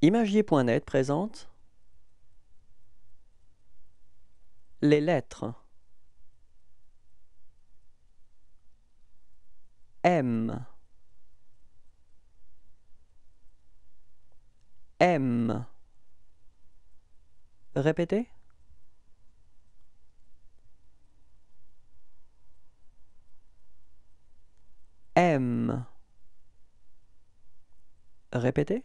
Imagier.net présente les lettres M M Répétez M Répétez